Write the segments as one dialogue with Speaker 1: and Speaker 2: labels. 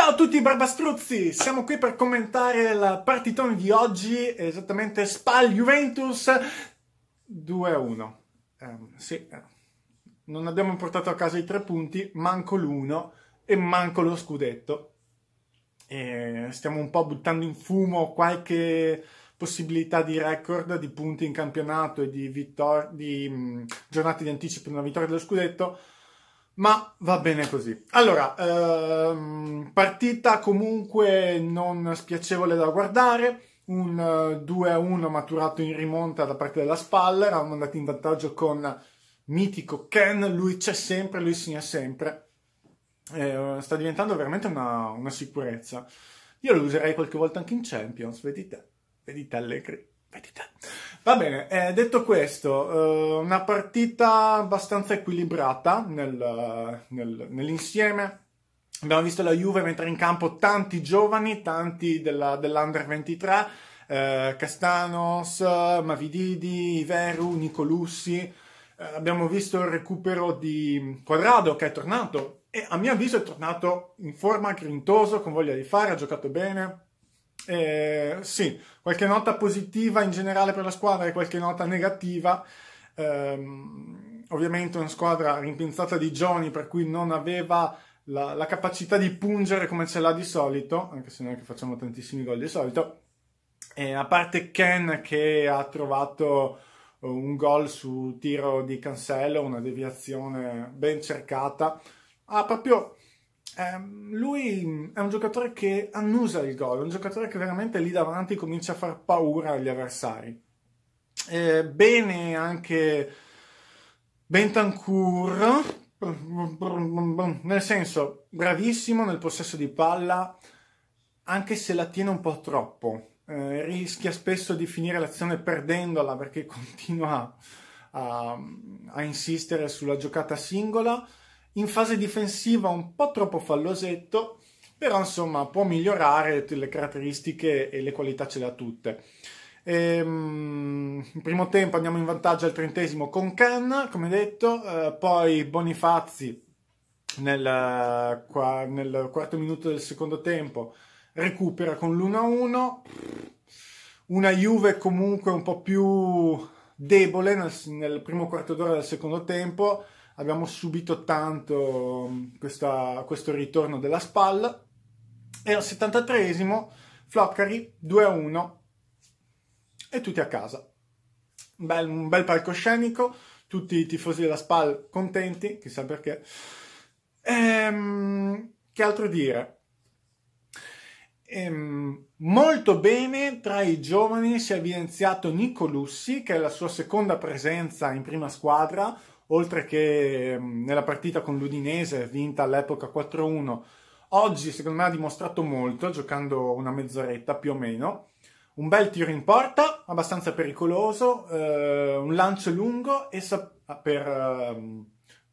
Speaker 1: Ciao a tutti i barbastruzzi, siamo qui per commentare la partitone di oggi, esattamente Spal-Juventus 2-1. Ehm, eh, sì, non abbiamo portato a casa i tre punti, manco l'uno e manco lo scudetto. E stiamo un po' buttando in fumo qualche possibilità di record di punti in campionato e di, vittor- di mh, mm, giornate di anticipo di una vittoria dello scudetto, ma va bene così. Allora, ehm, partita comunque non spiacevole da guardare, un 2-1 eh, maturato in rimonta da parte della Spalla, eravamo andati in vantaggio con mitico Ken, lui c'è sempre, lui segna sempre. Eh, sta diventando veramente una, una, sicurezza. Io lo userei qualche volta anche in Champions, vedi te, vedi te Allegri, vedi te. Va bene, eh, detto questo, eh, una partita abbastanza equilibrata nel, eh, nel, nell'insieme. Abbiamo visto la Juve mettere in campo tanti giovani, tanti della, dell'Under 23, eh, Castanos, Mavididi, Iveru, Nicolussi. Eh, abbiamo visto il recupero di Quadrado che è tornato e a mio avviso è tornato in forma grintoso, con voglia di fare, ha giocato bene eh, sì, qualche nota positiva in generale per la squadra e qualche nota negativa. Eh, ovviamente una squadra rimpinzata di giovani per cui non aveva la, la, capacità di pungere come ce l'ha di solito, anche se noi che facciamo tantissimi gol di solito. E a parte Ken che ha trovato un gol su tiro di Cancello, una deviazione ben cercata, ha proprio Ehm, lui è un giocatore che annusa il gol, è un giocatore che veramente lì davanti comincia a far paura agli avversari. Eh, bene anche Bentancur, nel senso bravissimo nel possesso di palla, anche se la tiene un po' troppo. Eh, rischia spesso di finire l'azione perdendola perché continua a, a, a insistere sulla giocata singola in fase difensiva un po' troppo fallosetto, però insomma può migliorare le caratteristiche e le qualità ce le ha tutte. Ehm, in primo tempo andiamo in vantaggio al trentesimo con Can, come detto, eh, poi Bonifazzi nel, qua, nel, quarto minuto del secondo tempo recupera con l'1-1, una Juve comunque un po' più debole nel, nel primo quarto d'ora del secondo tempo, abbiamo subito tanto mm, questa, questo ritorno della spalla. E al 73esimo Floccari 2-1 a e tutti a casa. un bel, un bel palcoscenico, tutti i tifosi della SPAL contenti, chissà perché. Ehm, che altro dire? Ehm, molto bene tra i giovani si è evidenziato Nicolussi, che è la sua seconda presenza in prima squadra, oltre che ehm, nella partita con l'Udinese, vinta all'epoca 4-1. Oggi, secondo me, ha dimostrato molto, giocando una mezz'oretta più o meno. Un bel tiro in porta, abbastanza pericoloso, eh, un lancio lungo e sa- per, eh,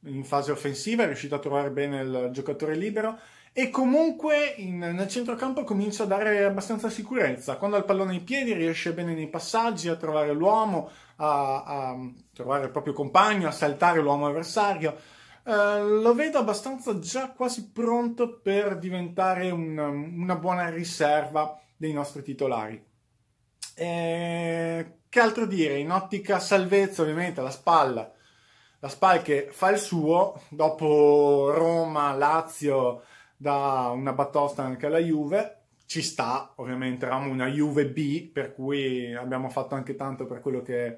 Speaker 1: in fase offensiva è riuscito a trovare bene il giocatore libero e comunque in, nel centrocampo comincia a dare abbastanza sicurezza. Quando ha il pallone ai piedi riesce bene nei passaggi a trovare l'uomo, a, a trovare il proprio compagno, a saltare l'uomo avversario. Eh, lo vedo abbastanza già quasi pronto per diventare una, una buona riserva dei nostri titolari. Eh, che altro dire? In ottica salvezza, ovviamente, la spalla. La spalla che fa il suo dopo Roma, Lazio, da una batosta anche alla Juve. Ci sta, ovviamente eravamo una Juve B, per cui abbiamo fatto anche tanto per quello che,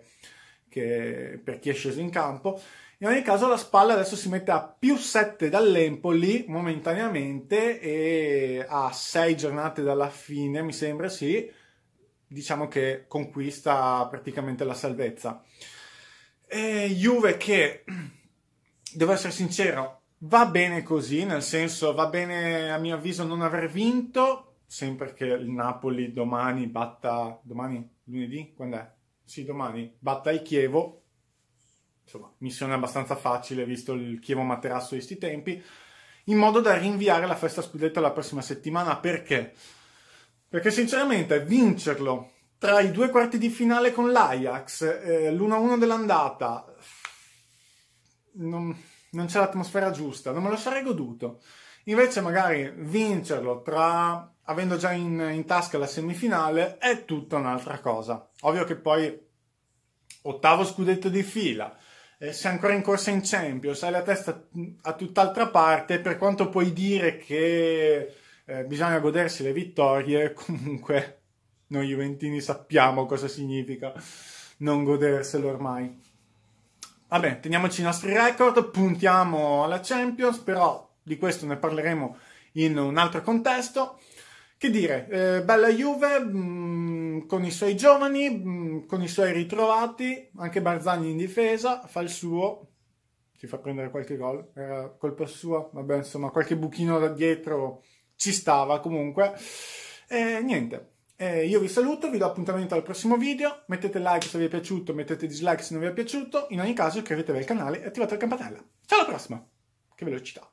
Speaker 1: che per chi è sceso in campo. In ogni caso la spalla adesso si mette a più 7 dall'Empoli momentaneamente e a 6 giornate dalla fine, mi sembra, sì, diciamo che conquista praticamente la salvezza. E Juve che, devo essere sincero, Va bene così, nel senso va bene a mio avviso non aver vinto, sempre che il Napoli domani batta, domani lunedì, quando è? Sì, domani batta il Chievo, insomma, missione abbastanza facile visto il Chievo materasso di questi tempi, in modo da rinviare la festa scudetta alla prossima settimana, perché? Perché sinceramente vincerlo tra i due quarti di finale con l'Ajax, eh, l'1-1 dell'andata, non non c'è l'atmosfera giusta, non me lo sarei goduto. Invece magari vincerlo tra, avendo già in, in tasca la semifinale è tutta un'altra cosa. Ovvio che poi ottavo scudetto di fila, eh, sei ancora in corsa in Champions, hai la testa mm, a tutt'altra parte, per quanto puoi dire che eh, bisogna godersi le vittorie, comunque noi Juventini sappiamo cosa significa non goderselo ormai. Vabbè, teniamoci i nostri record, puntiamo alla Champions, però di questo ne parleremo in un altro contesto. Che dire, eh, bella Juve mh, mm, con i suoi giovani, mh, mm, con i suoi ritrovati, anche Barzani in difesa, fa il suo, ci fa prendere qualche gol, era colpa sua, vabbè insomma qualche buchino da dietro ci stava comunque. E eh, niente, eh, io vi saluto, vi do appuntamento al prossimo video, mettete like se vi è piaciuto, mettete dislike se non vi è piaciuto, in ogni caso iscrivetevi al canale e attivate la campanella. Ciao alla prossima! Che velocità!